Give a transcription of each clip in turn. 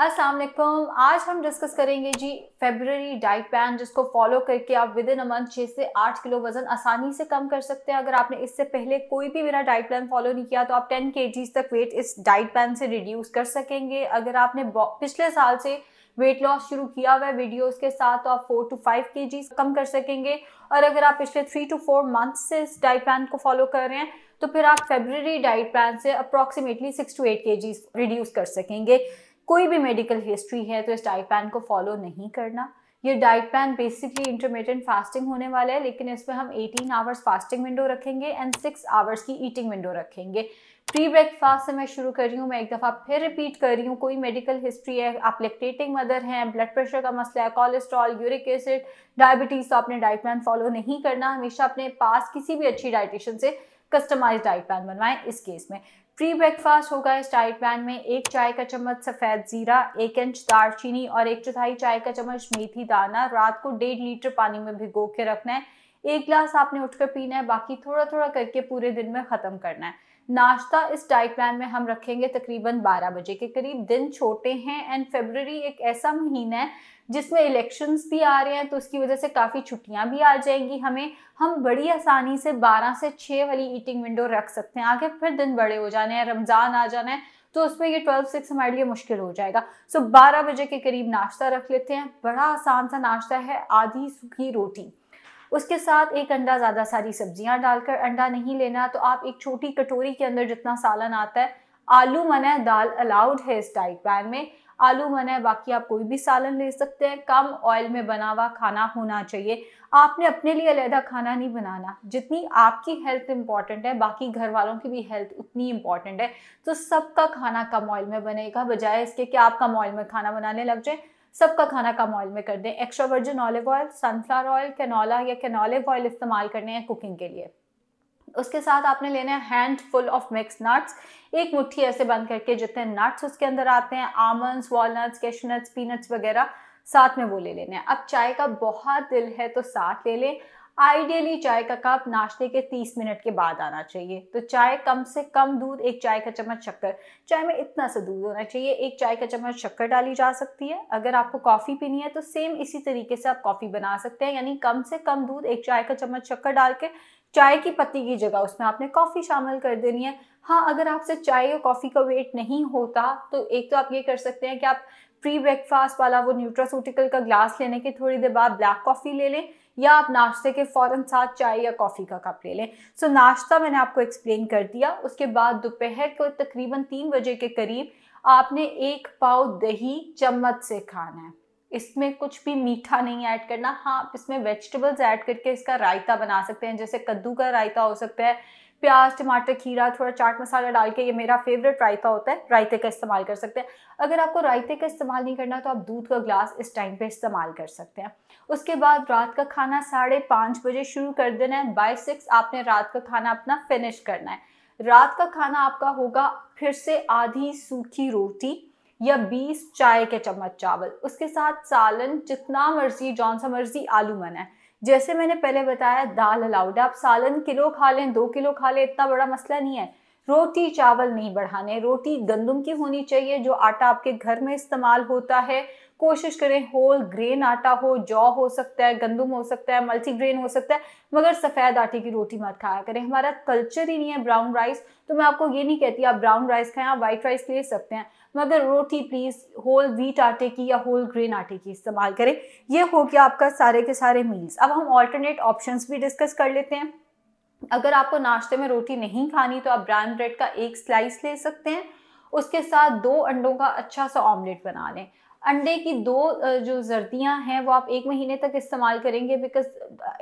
अस्सलाम वालेकुम आज हम डिस्कस करेंगे जी फेबररी डाइट प्लान जिसको फॉलो करके आप विद इन अ मंथ छः से आठ किलो वजन आसानी से कम कर सकते हैं अगर आपने इससे पहले कोई भी मेरा डाइट प्लान फॉलो नहीं किया तो आप टेन के तक वेट इस डाइट प्लान से रिड्यूस कर सकेंगे अगर आपने पिछले साल से वेट लॉस शुरू किया हुआ है वीडियोस के साथ तो आप फोर टू फाइव के कम कर सकेंगे और अगर आप पिछले थ्री टू फोर मंथ से इस डाइट प्लान को फॉलो कर रहे हैं तो फिर आप फेबररी डाइट प्लान से अप्रॉक्सीमेटली सिक्स टू एट के रिड्यूस कर सकेंगे कोई भी मेडिकल हिस्ट्री है तो इस डाइट प्लान को फॉलो नहीं करना ये diet plan basically intermittent fasting होने वाला है लेकिन इसमें हम 18 आवर्स फास्टिंग विंडो रखेंगे एंड 6 आवर्स की ईटिंग विंडो रखेंगे प्री ब्रेकफास्ट से मैं शुरू कर रही हूँ मैं एक दफ़ा फिर रिपीट कर रही हूँ कोई मेडिकल हिस्ट्री है आप लेक्टेटिंग मदर हैं ब्लड प्रेशर का मसला है कोलेस्ट्रॉल यूरिक एसिड डायबिटीज़ तो आपने डाइट प्लान फॉलो नहीं करना हमेशा अपने पास किसी भी अच्छी डाइटिशन से कस्टमाइज डाइट प्लान बनवाएं इस केस में फ्री ब्रेकफास्ट होगा इस डाइट प्लान में एक चाय का चम्मच सफ़ेद ज़ीरा एक इंच दारचीनी और एक चौथाई चाय का चम्मच मेथी दाना रात को डेढ़ लीटर पानी में भिगो के रखना है एक गिलास आपने उठकर पीना है बाकी थोड़ा थोड़ा करके पूरे दिन में ख़त्म करना है नाश्ता इस डाइट प्लान में हम रखेंगे तकरीबन 12 बजे के करीब दिन छोटे हैं एंड फेबररी एक ऐसा महीना है जिसमें इलेक्शंस भी आ रहे हैं तो उसकी वजह से काफ़ी छुट्टियां भी आ जाएंगी हमें हम बड़ी आसानी से 12 से 6 वाली ईटिंग विंडो रख सकते हैं आगे फिर दिन बड़े हो जाने हैं रमज़ान आ जाना है तो उसमें ये ट्वेल्व सिक्स हमारे लिए मुश्किल हो जाएगा सो बारह बजे के करीब नाश्ता रख लेते हैं बड़ा आसान सा नाश्ता है आधी सूखी रोटी उसके साथ एक अंडा ज़्यादा सारी सब्जियां डालकर अंडा नहीं लेना तो आप एक छोटी कटोरी के अंदर जितना सालन आता है आलू मना दाल अलाउड है इस डाइट प्लान में आलू मना है बाकी आप कोई भी सालन ले सकते हैं कम ऑयल में बना हुआ खाना होना चाहिए आपने अपने लिए अलहदा खाना नहीं बनाना जितनी आपकी हेल्थ इंपॉर्टेंट है बाकी घर वालों की भी हेल्थ उतनी इंपॉर्टेंट है तो सबका खाना कम ऑयल में बनेगा बजाय इसके कि आप कम ऑयल में खाना बनाने लग जाए सबका खाना कम ऑयल में कर दें extra virgin olive oil sunflower oil canola या कैनोलिव ऑयल इस्तेमाल करने हैं कुकिंग के लिए उसके साथ आपने लेना है handful of mix nuts एक मुट्ठी ऐसे बंद करके जितने नट्स उसके अंदर आते हैं आमंड्स वॉलट्स कैशनट्स पीनट्स वगैरह साथ में वो ले लेने हैं अब चाय का बहुत दिल है तो साथ ले लें आइडियली चाय का कप नाश्ते के 30 मिनट के बाद आना चाहिए तो चाय कम से कम दूध एक चाय का चम्मच शक्कर चाय में इतना सा दूध होना चाहिए एक चाय का चम्मच शक्कर डाली जा सकती है अगर आपको कॉफ़ी पीनी है तो सेम इसी तरीके से आप कॉफ़ी बना सकते हैं यानी कम से कम दूध एक चाय का चम्मच शक्कर डाल के चाय की पत्ती की जगह उसमें आपने कॉफ़ी शामिल कर देनी है हाँ अगर आपसे चाय और कॉफ़ी का वेट नहीं होता तो एक तो आप ये कर सकते हैं कि आप प्री ब्रेकफास्ट वाला वो न्यूट्रासूटिकल का ग्लास लेने के थोड़ी देर बाद ब्लैक कॉफ़ी ले लें या आप नाश्ते के फ़ौरन साथ चाय या कॉफ़ी का कप ले लें सो so, नाश्ता मैंने आपको एक्सप्लेन कर दिया उसके बाद दोपहर को तकरीबन तीन बजे के करीब आपने एक पाव दही चम्मच से खाना है इसमें कुछ भी मीठा नहीं ऐड करना हाँ आप इसमें वेजिटेबल्स ऐड करके इसका रायता बना सकते हैं जैसे कद्दू का रायता हो सकता है प्याज टमाटर खीरा थोड़ा चाट मसाला डाल के ये मेरा फेवरेट रायता होता है रायते का इस्तेमाल कर सकते हैं अगर आपको रायते का इस्तेमाल नहीं करना तो आप दूध का ग्लास इस टाइम पे इस्तेमाल कर सकते हैं उसके बाद रात का खाना साढ़े पाँच बजे शुरू कर देना है बाई सिक्स आपने रात का खाना अपना फिनिश करना है रात का खाना आपका होगा फिर से आधी सूखी रोटी या बीस चाय के चम्मच चावल उसके साथ सालन जितना मर्जी जौन सा मर्जी आलू मना है जैसे मैंने पहले बताया दाल अलाउड आप सालन किलो खा लें दो किलो खा लें इतना बड़ा मसला नहीं है रोटी चावल नहीं बढ़ाने रोटी गंदम की होनी चाहिए जो आटा आपके घर में इस्तेमाल होता है कोशिश करें होल ग्रेन आटा हो जौ हो सकता है गंदम हो सकता है मल्टीग्रेन हो सकता है मगर सफ़ेद आटे की रोटी मत खाया करें हमारा कल्चर ही नहीं है ब्राउन राइस तो मैं आपको ये नहीं कहती आप ब्राउन राइस खाएं आप वाइट राइस ले सकते हैं मगर रोटी प्लीज़ होल व्हीट आटे की या होल ग्रेन आटे की इस्तेमाल करें यह हो गया आपका सारे के सारे मील्स अब हम ऑल्टरनेट ऑप्शन भी डिस्कस कर लेते हैं अगर आपको नाश्ते में रोटी नहीं खानी तो आप ब्राउन ब्रेड का एक स्लाइस ले सकते हैं उसके साथ दो अंडों का अच्छा सा ऑमलेट बना लें अंडे की दो जो जर्दियाँ हैं वो आप एक महीने तक इस्तेमाल करेंगे बिकॉज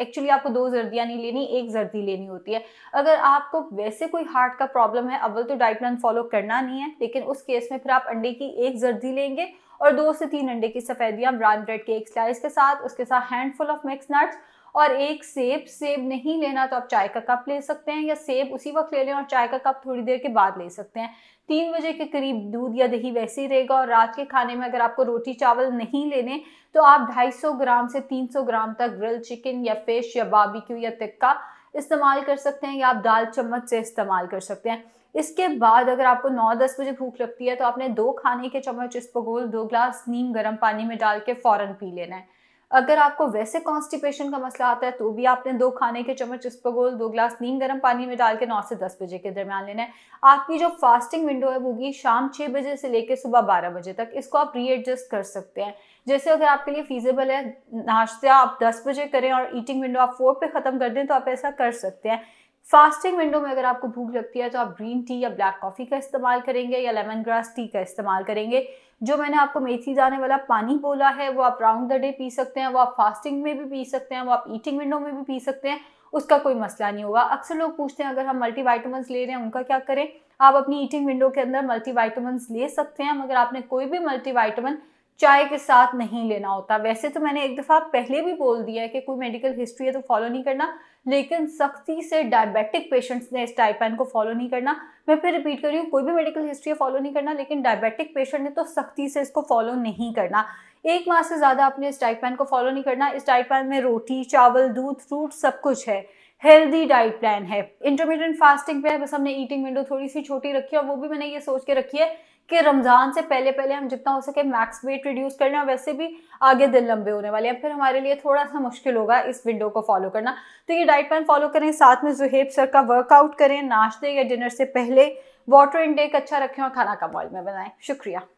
एक्चुअली आपको दो जर्दियाँ नहीं लेनी एक जर्दी लेनी होती है अगर आपको वैसे कोई हार्ट का प्रॉब्लम है अव्वल तो डाइट प्लान फॉलो करना नहीं है लेकिन उस केस में फिर आप अंडे की एक जर्दी लेंगे और दो से तीन अंडे की सफ़ेदियाँ ब्राउन ब्रेड के एक स्लाइस के साथ उसके साथ हैंडफुल ऑफ मिक्स नट्स और एक सेब सेब नहीं लेना तो आप चाय का कप ले सकते हैं या सेब उसी वक्त ले लें और चाय का कप थोड़ी देर के बाद ले सकते हैं तीन बजे के करीब दूध या दही वैसे ही रहेगा और रात के खाने में अगर आपको रोटी चावल नहीं लेने तो आप 250 ग्राम से 300 ग्राम तक ग्रिल चिकन या फिश या बाबिक्यू या तिक्का इस्तेमाल कर सकते हैं या आप दाल चम्मच से इस्तेमाल कर सकते हैं इसके बाद अगर आपको 9-10 बजे भूख लगती है तो आपने दो खाने के चम्मच इसपगोल दो ग्लास नीम गर्म पानी में डाल के फ़ौरन पी लेना है अगर आपको वैसे कॉन्स्टिपेशन का मसला आता है तो भी आपने दो खाने के चम्मच स्पगोल दो ग्लास नीम गर्म पानी में डाल के नौ से दस बजे के दरमियान लेना है आपकी जो फास्टिंग विंडो है वो होगी शाम छः बजे से लेकर सुबह बारह बजे तक इसको आप रीएडजस्ट कर सकते हैं जैसे अगर आपके लिए फीजेबल है नाश्ता आप दस बजे करें और ईटिंग विंडो आप फोर पे ख़त्म कर दें तो आप ऐसा कर सकते हैं फास्टिंग विंडो में अगर आपको भूख लगती है तो आप ग्रीन टी या ब्लैक कॉफ़ी का इस्तेमाल करेंगे या लेमन ग्रास टी का इस्तेमाल करेंगे जो मैंने आपको मेथी जाने वाला पानी बोला है वो आप राउंड द डे पी सकते हैं वो आप फास्टिंग में भी पी सकते हैं वो आप ईटिंग विंडो में भी पी सकते हैं उसका कोई मसला नहीं होगा अक्सर लोग पूछते हैं अगर हम मल्टी ले रहे हैं उनका क्या करें आप अपनी ईटिंग विंडो के अंदर मल्टी ले सकते हैं मगर आपने कोई भी मल्टी चाय के साथ नहीं लेना होता वैसे तो मैंने एक दफ़ा पहले भी बोल दिया है कि कोई मेडिकल हिस्ट्री है तो फॉलो नहीं करना लेकिन सख्ती से डायबिटिक पेशेंट्स ने इस टाइपैन को फॉलो नहीं करना मैं फिर रिपीट कर रही हूँ कोई भी मेडिकल हिस्ट्री है फॉलो नहीं करना लेकिन डायबिटिक पेशेंट ने तो सख्ती से इसको फॉलो नहीं करना एक माह से ज़्यादा आपने इस टाइपैन को फॉलो नहीं करना इस टाइपैन में रोटी चावल दूध फ्रूट सब कुछ है हेल्दी डाइट प्लान है इंटरमीडियंट फास्टिंग पे है बस हमने ईटिंग विंडो थोड़ी सी छोटी रखी है और वो भी मैंने ये सोच के रखी है कि रमज़ान से पहले पहले हम जितना हो सके मैक्स वेट रिड्यूस कर लें वैसे भी आगे दिन लंबे होने वाले हैं फिर हमारे लिए थोड़ा सा मुश्किल होगा इस विंडो को फॉलो करना तो ये डाइट प्लान फॉलो करें साथ में जुहेब सर का वर्कआउट करें नाश्ते या डिनर से पहले वाटर इंटेक अच्छा रखें और खाना कम ऑयल में बनाएं शुक्रिया